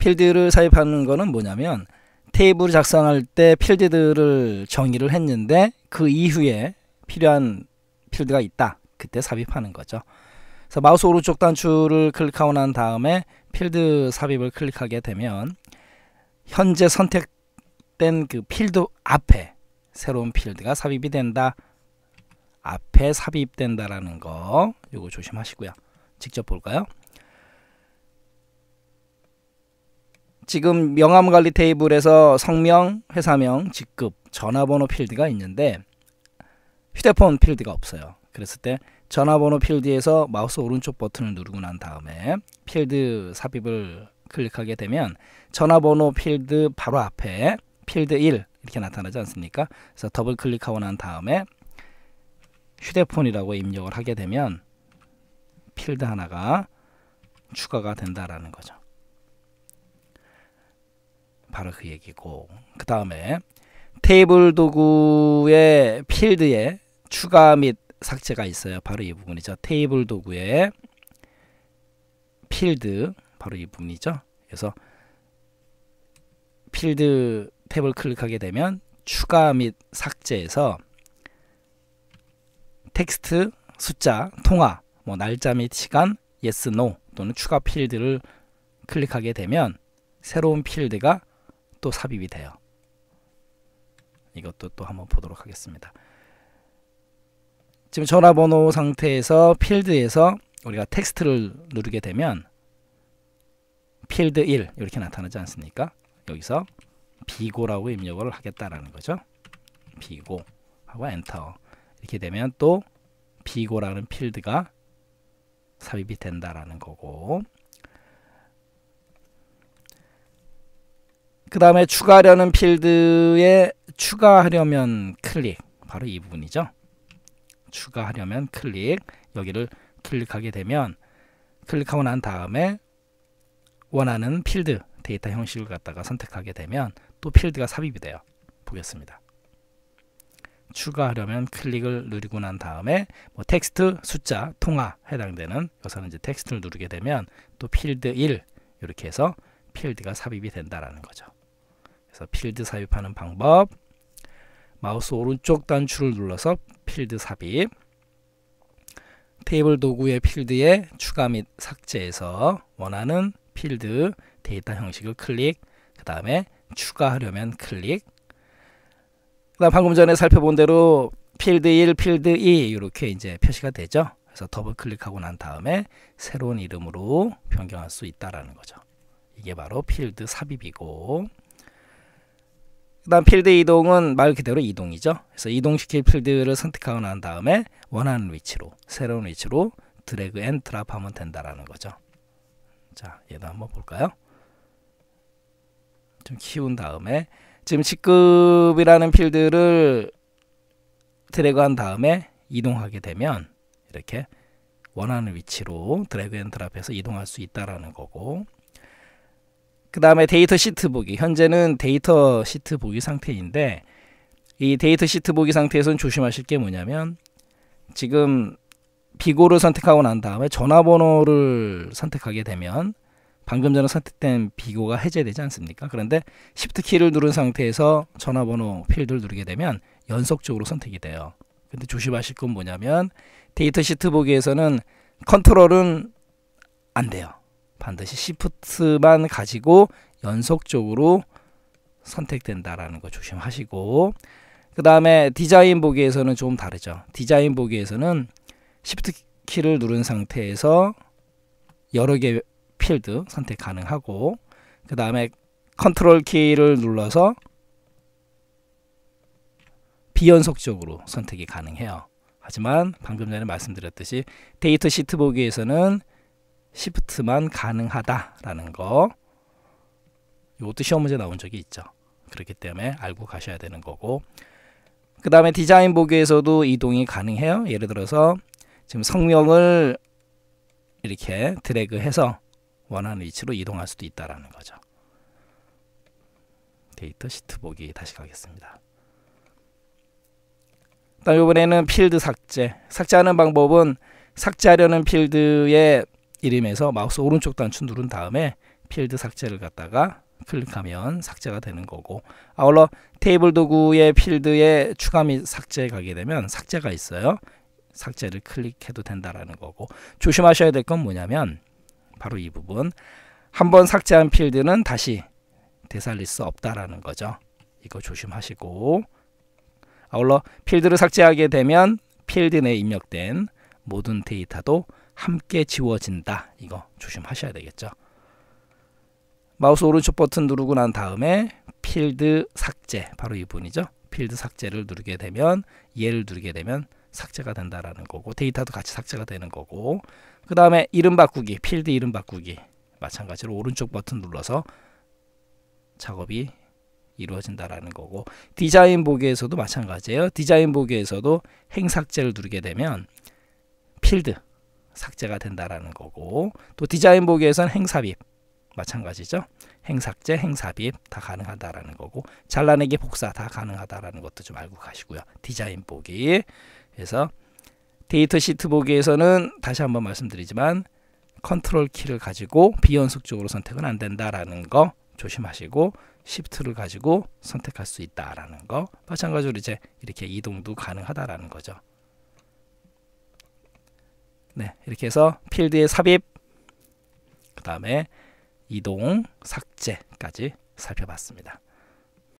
필드를 삽입하는 거는 뭐냐면 테이블 작성할 때 필드들을 정의를 했는데 그 이후에 필요한 필드가 있다. 그때 삽입하는 거죠. 그래서 마우스 오른쪽 단추를 클릭하고 난 다음에 필드 삽입을 클릭하게 되면 현재 선택된 그 필드 앞에 새로운 필드가 삽입이 된다. 앞에 삽입된다라는 거이거 조심하시고요. 직접 볼까요? 지금 명함 관리 테이블에서 성명, 회사명, 직급, 전화번호 필드가 있는데 휴대폰 필드가 없어요. 그랬을 때 전화번호 필드에서 마우스 오른쪽 버튼을 누르고 난 다음에 필드 삽입을 클릭하게 되면 전화번호 필드 바로 앞에 필드 1 이렇게 나타나지 않습니까? 그래서 더블 클릭하고 난 다음에 휴대폰이라고 입력을 하게 되면 필드 하나가 추가가 된다라는 거죠. 바로 그 얘기고 그 다음에 테이블 도구의 필드에 추가 및 삭제가 있어요. 바로 이 부분이죠. 테이블 도구의 필드 바로 이 부분이죠. 그래서 필드 탭을 클릭하게 되면 추가 및 삭제에서 텍스트, 숫자, 통화, 뭐 날짜 및 시간, yes, no 또는 추가 필드를 클릭하게 되면 새로운 필드가 또 삽입이 돼요. 이것도 또 한번 보도록 하겠습니다. 지금 전화번호 상태에서 필드에서 우리가 텍스트를 누르게 되면 필드 1 이렇게 나타나지 않습니까? 여기서 비고라고 입력을 하겠다라는 거죠. 비고 하고 엔터 이렇게 되면 또 비고라는 필드가 삽입이 된다라는 거고 그 다음에 추가하려는 필드에 추가하려면 클릭 바로 이 부분이죠 추가하려면 클릭 여기를 클릭하게 되면 클릭하고 난 다음에 원하는 필드 데이터 형식을 갖다가 선택하게 되면 또 필드가 삽입이 돼요 보겠습니다 추가하려면 클릭을 누르고 난 다음에 뭐 텍스트 숫자 통화 해당되는 여기서는 이제 텍스트를 누르게 되면 또 필드 1 이렇게 해서 필드가 삽입이 된다라는 거죠 그래서 필드 삽입하는 방법 마우스 오른쪽 단추를 눌러서 필드 삽입 테이블 도구의 필드에 추가 및 삭제해서 원하는 필드 데이터 형식을 클릭 그 다음에 추가하려면 클릭 그 다음 방금 전에 살펴본 대로 필드 1, 필드 2 이렇게 이제 표시가 되죠 그래서 더블 클릭하고 난 다음에 새로운 이름으로 변경할 수 있다라는 거죠 이게 바로 필드 삽입이고 그다음 필드 이동은 말 그대로 이동이죠. 그래서 이동시킬 필드를 선택하고 난 다음에 원하는 위치로 새로운 위치로 드래그 앤 드랍하면 된다라는 거죠. 자, 얘도 한번 볼까요? 좀 키운 다음에 지금 직급이라는 필드를 드래그한 다음에 이동하게 되면 이렇게 원하는 위치로 드래그 앤 드랍해서 이동할 수 있다라는 거고 그 다음에 데이터 시트 보기. 현재는 데이터 시트 보기 상태인데 이 데이터 시트 보기 상태에서는 조심하실 게 뭐냐면 지금 비고를 선택하고 난 다음에 전화번호를 선택하게 되면 방금 전에 선택된 비고가 해제되지 않습니까? 그런데 Shift 키를 누른 상태에서 전화번호 필드를 누르게 되면 연속적으로 선택이 돼요. 근데 조심하실 건 뭐냐면 데이터 시트 보기에서는 컨트롤은 안 돼요. 반드시 시프트만 가지고 연속적으로 선택된다라는 거 조심하시고 그 다음에 디자인 보기에서는 좀 다르죠. 디자인 보기에서는 시프트 키를 누른 상태에서 여러 개 필드 선택 가능하고 그 다음에 컨트롤 키를 눌러서 비연속적으로 선택이 가능해요. 하지만 방금 전에 말씀드렸듯이 데이터 시트 보기에서는 시프트만 가능하다라는 거 이것도 시험 문제 나온 적이 있죠. 그렇기 때문에 알고 가셔야 되는 거고 그 다음에 디자인 보기에서도 이동이 가능해요. 예를 들어서 지금 성명을 이렇게 드래그해서 원하는 위치로 이동할 수도 있다라는 거죠. 데이터 시트 보기 다시 가겠습니다. 다음 이번에는 필드 삭제. 삭제하는 방법은 삭제하려는 필드에 이름에서 마우스 오른쪽 단추 누른 다음에 필드 삭제를 갖다가 클릭하면 삭제가 되는 거고 아울러 테이블 도구의 필드에 추가 및 삭제 가게 되면 삭제가 있어요. 삭제를 클릭해도 된다라는 거고 조심하셔야 될 건 뭐냐면 바로 이 부분 한번 삭제한 필드는 다시 되살릴 수 없다라는 거죠. 이거 조심하시고 아울러 필드를 삭제하게 되면 필드 내 입력된 모든 데이터도 함께 지워진다. 이거 조심하셔야 되겠죠. 마우스 오른쪽 버튼 누르고 난 다음에 필드 삭제 바로 이분이죠 필드 삭제를 누르게 되면 얘를 누르게 되면 삭제가 된다라는 거고 데이터도 같이 삭제가 되는 거고 그 다음에 이름 바꾸기 필드 이름 바꾸기 마찬가지로 오른쪽 버튼 눌러서 작업이 이루어진다라는 거고 디자인 보기에서도 마찬가지예요 디자인 보기에서도 행삭제를 누르게 되면 필드 삭제가 된다라는 거고 또 디자인 보기에선 행삽입 마찬가지죠. 행삭제, 행삽입 다 가능하다라는 거고 잘라내기 복사 다 가능하다라는 것도 좀 알고 가시고요. 디자인 보기 그래서 데이터 시트 보기에서는 다시 한번 말씀드리지만 컨트롤 키를 가지고 비연속적으로 선택은 안 된다라는 거 조심하시고 시프트를 가지고 선택할 수 있다라는 거 마찬가지로 이제 이렇게 이동도 가능하다라는 거죠. 네, 이렇게 해서 필드에 삽입, 그 다음에 이동, 삭제까지 살펴봤습니다.